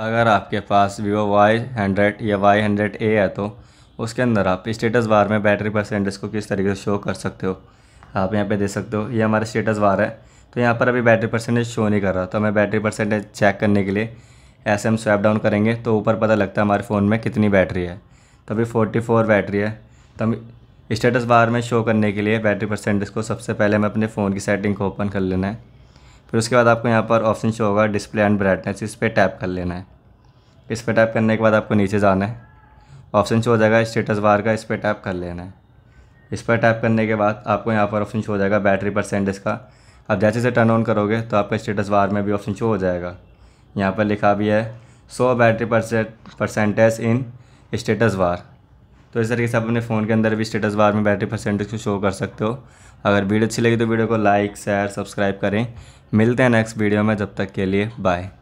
अगर आपके पास वीवो वाई हंड्रेड या वाई हंड्रेड ए है तो उसके अंदर आप स्टेटस बार में बैटरी परसेंटेज को किस तरीके से शो कर सकते हो आप यहाँ पे दे सकते हो ये हमारा स्टेटस बार है तो यहाँ पर अभी बैटरी परसेंटेज शो नहीं कर रहा तो हमें बैटरी परसेंटेज चेक करने के लिए ऐसे हम स्वैप डाउन करेंगे तो ऊपर पता लगता है हमारे फ़ोन में कितनी बैटरी है तो अभी फोर्टी फोर बैटरी है तो हम स्टेटस बार में शो करने के लिए बैटरी परसेंटेज को सबसे पहले हमें अपने फ़ोन की सेटिंग को ओपन कर लेना है फिर उसके बाद आपको यहाँ पर ऑप्शन शो होगा डिस्प्ले एंड ब्राइटनेस इस पर टैप कर लेना है इस पर टैप करने के बाद आपको नीचे जाना है ऑप्शन शो हो जाएगा स्टेटस बार का इस पर टैप कर लेना है इस पर टैप करने के बाद आपको यहाँ पर ऑप्शन शो हो जाएगा बैटरी परसेंटेज का आप जैसे जैसे टर्न ऑन करोगे तो आपका स्टेटस बार में भी ऑप्शन शो हो जाएगा यहाँ पर लिखा भी है so battery percentage in status bar तो इस तरीके से आप अपने फ़ोन के अंदर भी स्टेटस बार में बैटरी परसेंटेज को शो कर सकते हो अगर वीडियो अच्छी लगी तो वीडियो को लाइक शेयर सब्सक्राइब करें मिलते हैं नेक्स्ट वीडियो में जब तक के लिए बाय